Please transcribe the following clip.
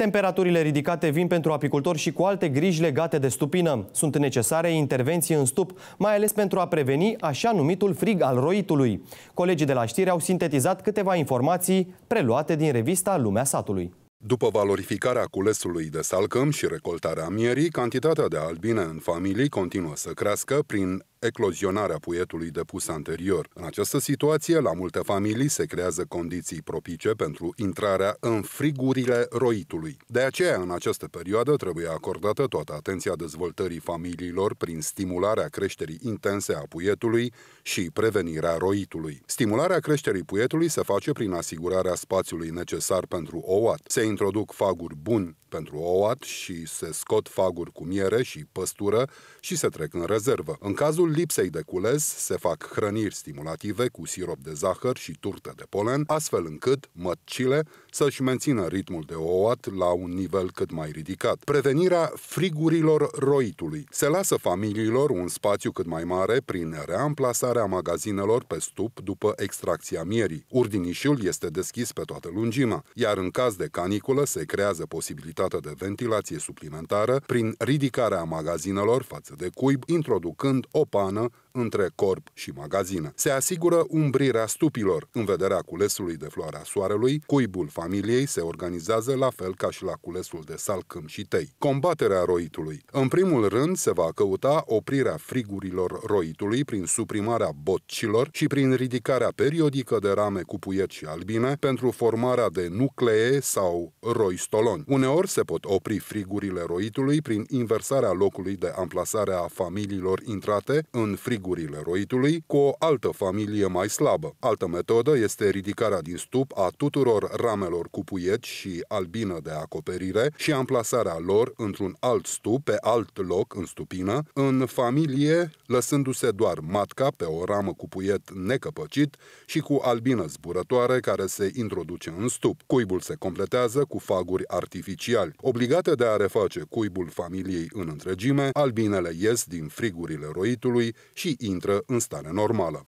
Temperaturile ridicate vin pentru apicultori și cu alte griji legate de stupină. Sunt necesare intervenții în stup, mai ales pentru a preveni așa numitul frig al roitului. Colegii de la știri au sintetizat câteva informații preluate din revista Lumea Satului. După valorificarea culesului de salcăm și recoltarea mierii, cantitatea de albine în familii continuă să crească prin eclozionarea puietului depus anterior. În această situație, la multe familii se creează condiții propice pentru intrarea în frigurile roitului. De aceea, în această perioadă, trebuie acordată toată atenția dezvoltării familiilor prin stimularea creșterii intense a puietului și prevenirea roitului. Stimularea creșterii puietului se face prin asigurarea spațiului necesar pentru ouat. Se introduc faguri buni pentru ouat și se scot faguri cu miere și păstură și se trec în rezervă. În cazul lipsei de cules, se fac hrăniri stimulative cu sirop de zahăr și turtă de polen, astfel încât măcile să-și mențină ritmul de ouat la un nivel cât mai ridicat. Prevenirea frigurilor roitului. Se lasă familiilor un spațiu cât mai mare prin reamplasarea magazinelor pe stup după extracția mierii. Urdinișul este deschis pe toată lungimea, iar în caz de caniculă se creează posibilitatea necesitatea de ventilație suplimentară prin ridicarea magazinelor față de cuib, introducând o pană între corp și magazină. Se asigură umbrirea stupilor. În vederea culesului de floarea soarelui, cuibul familiei se organizează la fel ca și la culesul de salcâm și tei. Combaterea roitului. În primul rând, se va căuta oprirea frigurilor roitului prin suprimarea botcilor și prin ridicarea periodică de rame cu puiet și albine pentru formarea de nuclee sau roistoloni Uneori se pot opri frigurile roitului prin inversarea locului de amplasare a familiilor intrate în frigurile roitului cu o altă familie mai slabă. Altă metodă este ridicarea din stup a tuturor ramelor cu puieci și albină de acoperire și amplasarea lor într-un alt stup pe alt loc în stupină, în familie lăsându-se doar matca pe o ramă cu puiet necăpăcit și cu albină zburătoare care se introduce în stup. Cuibul se completează cu faguri artificiale speciali. Obligată de a reface cuibul familiei în întregime, albinele ies din frigurile roitului și intră în stare normală.